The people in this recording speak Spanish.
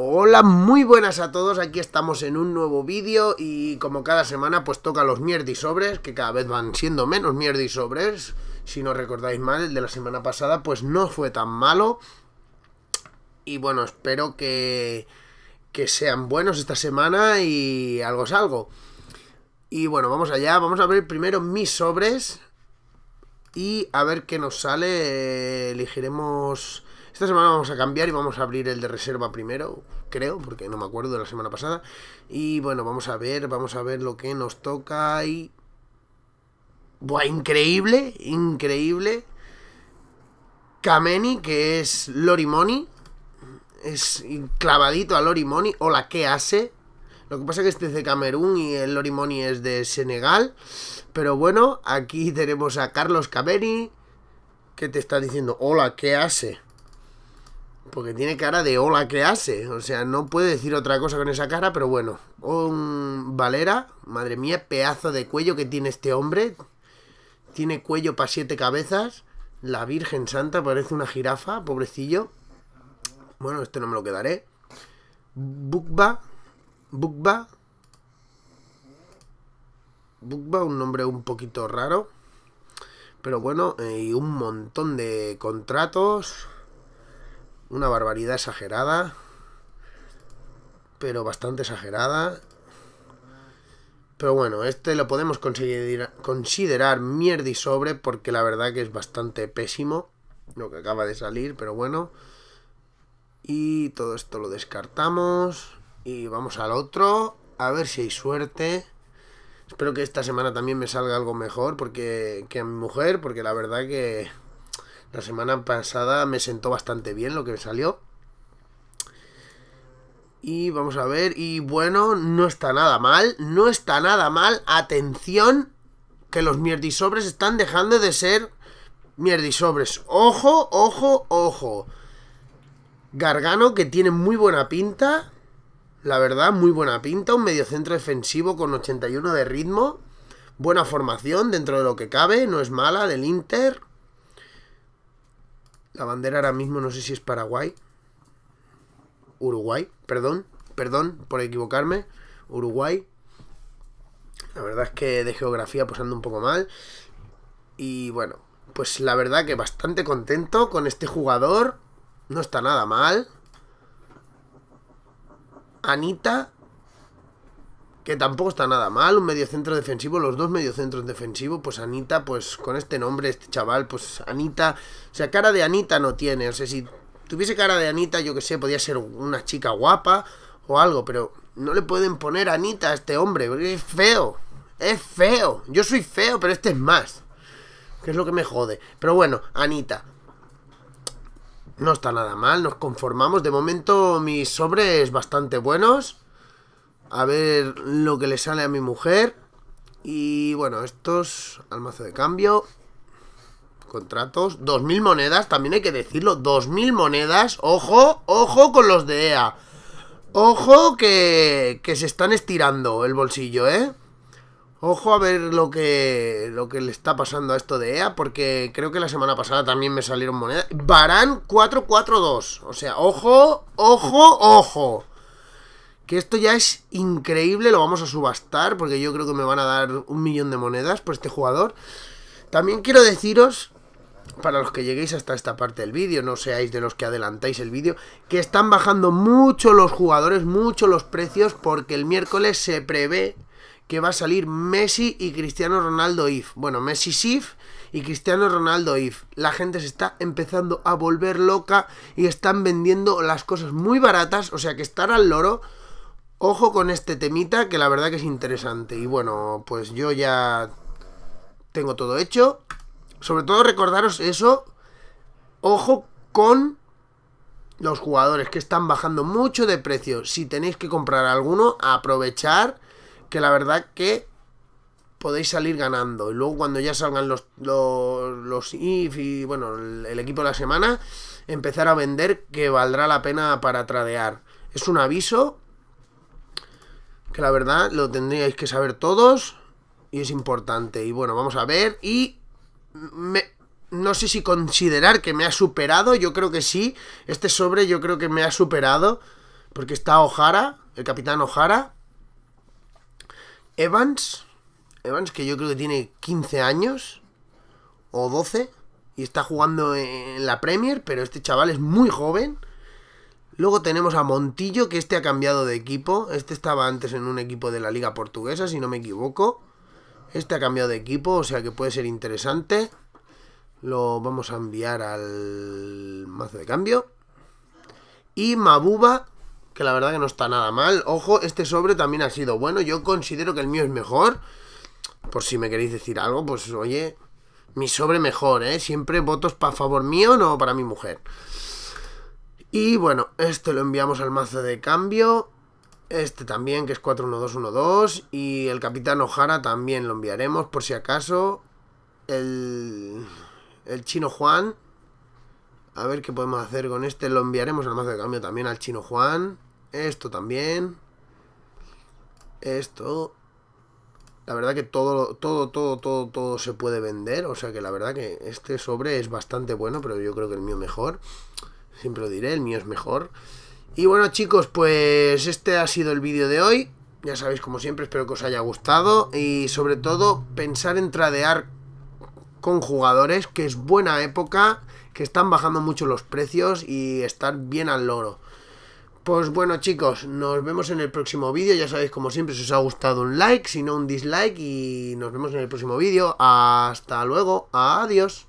Hola, muy buenas a todos, aquí estamos en un nuevo vídeo y como cada semana pues toca los sobres que cada vez van siendo menos sobres, si no recordáis mal, el de la semana pasada pues no fue tan malo y bueno, espero que, que sean buenos esta semana y algo es algo. Y bueno, vamos allá, vamos a ver primero mis sobres y a ver qué nos sale, elegiremos esta semana vamos a cambiar y vamos a abrir el de reserva primero, creo, porque no me acuerdo de la semana pasada. Y bueno, vamos a ver, vamos a ver lo que nos toca y... Buah, increíble, increíble. Kameni, que es Lorimoni. Es clavadito a Lorimoni. Hola, ¿qué hace? Lo que pasa es que este es de Camerún y el Lorimoni es de Senegal. Pero bueno, aquí tenemos a Carlos Kameni, que te está diciendo, hola, ¿qué hace? Porque tiene cara de hola que hace. O sea, no puede decir otra cosa con esa cara, pero bueno. Un Valera, madre mía, pedazo de cuello que tiene este hombre. Tiene cuello para siete cabezas. La Virgen Santa parece una jirafa, pobrecillo. Bueno, este no me lo quedaré. Bukba. Bukba. Bukba, un nombre un poquito raro. Pero bueno, eh, y un montón de contratos. Una barbaridad exagerada. Pero bastante exagerada. Pero bueno, este lo podemos considerar mierda y sobre porque la verdad que es bastante pésimo lo que acaba de salir, pero bueno. Y todo esto lo descartamos. Y vamos al otro. A ver si hay suerte. Espero que esta semana también me salga algo mejor porque que a mi mujer, porque la verdad que la semana pasada me sentó bastante bien lo que me salió. Y vamos a ver, y bueno, no está nada mal, no está nada mal. Atención, que los mierdisobres están dejando de ser mierdisobres. Ojo, ojo, ojo. Gargano, que tiene muy buena pinta. La verdad, muy buena pinta. Un mediocentro defensivo con 81 de ritmo. Buena formación dentro de lo que cabe. No es mala del Inter. La bandera ahora mismo no sé si es Paraguay. Uruguay, perdón, perdón por equivocarme. Uruguay. La verdad es que de geografía pues un poco mal. Y bueno, pues la verdad que bastante contento con este jugador. No está nada mal. Anita que tampoco está nada mal, un mediocentro defensivo, los dos mediocentros defensivos, pues Anita, pues con este nombre, este chaval, pues Anita, o sea, cara de Anita no tiene, o sea, si tuviese cara de Anita, yo que sé, podía ser una chica guapa o algo, pero no le pueden poner Anita a este hombre, porque es feo, es feo, yo soy feo, pero este es más, que es lo que me jode, pero bueno, Anita. No está nada mal, nos conformamos. De momento mis sobres bastante buenos a ver lo que le sale a mi mujer. Y bueno, estos Almazo de cambio. Contratos. 2.000 monedas, también hay que decirlo. 2.000 monedas. Ojo, ojo con los de EA. Ojo que, que se están estirando el bolsillo, ¿eh? Ojo a ver lo que, lo que le está pasando a esto de EA, porque creo que la semana pasada también me salieron monedas. Barán 442. O sea, ojo, ojo, ojo. Que esto ya es increíble, lo vamos a subastar porque yo creo que me van a dar un millón de monedas por este jugador. También quiero deciros, para los que lleguéis hasta esta parte del vídeo, no seáis de los que adelantáis el vídeo, que están bajando mucho los jugadores, mucho los precios porque el miércoles se prevé que va a salir Messi y Cristiano Ronaldo IF. Bueno, Messi IF y Cristiano Ronaldo IF. La gente se está empezando a volver loca y están vendiendo las cosas muy baratas, o sea que estar al loro Ojo con este temita que la verdad que es interesante. Y bueno, pues yo ya tengo todo hecho. Sobre todo recordaros eso. Ojo con los jugadores que están bajando mucho de precio. Si tenéis que comprar alguno, aprovechar que la verdad que podéis salir ganando. Y luego cuando ya salgan los, los, IF y bueno, el, el, equipo de la semana, empezar a vender que valdrá la pena para tradear. Es un aviso que la verdad lo tendríais que saber todos y es importante. Y bueno, vamos a ver y no sé si considerar que me ha superado, yo creo que sí. Este sobre yo creo que me ha superado porque está Ojara el capitán Ojara Evans, Evans que yo creo que tiene 15 años o 12 y está jugando en la Premier, pero este chaval es muy joven. Luego tenemos a Montillo, que este ha cambiado de equipo. Este estaba antes en un equipo de la Liga Portuguesa, si no me equivoco. Este ha cambiado de equipo, o sea que puede ser interesante. Lo vamos a enviar al mazo de cambio. Y Mabuba, que la verdad que no está nada mal. Ojo, este sobre también ha sido bueno. Yo considero que el mío es mejor. Por si me queréis decir algo, pues oye, mi sobre mejor, ¿eh? Siempre votos para favor mío, no para mi mujer. Y bueno, este lo enviamos al mazo de cambio. Este también, que es 4-1-2-1-2 Y el Capitán Ojara también lo enviaremos, por si acaso. El, el Chino Juan. A ver qué podemos hacer con este. Lo enviaremos al mazo de cambio también al Chino Juan. Esto también. Esto. La verdad que todo, todo, todo, todo, todo se puede vender. O sea que la verdad que este sobre es bastante bueno, pero yo creo que el mío mejor. Siempre lo diré, el mío es mejor. Y bueno chicos, pues este ha sido el vídeo de hoy. Ya sabéis, como siempre, espero que os haya gustado. Y sobre todo, pensar en tradear con jugadores, que es buena época, que están bajando mucho los precios y estar bien al loro. Pues bueno chicos, nos vemos en el próximo vídeo, ya sabéis como siempre si os ha gustado un like, si no un dislike y nos vemos en el próximo vídeo, hasta luego, adiós.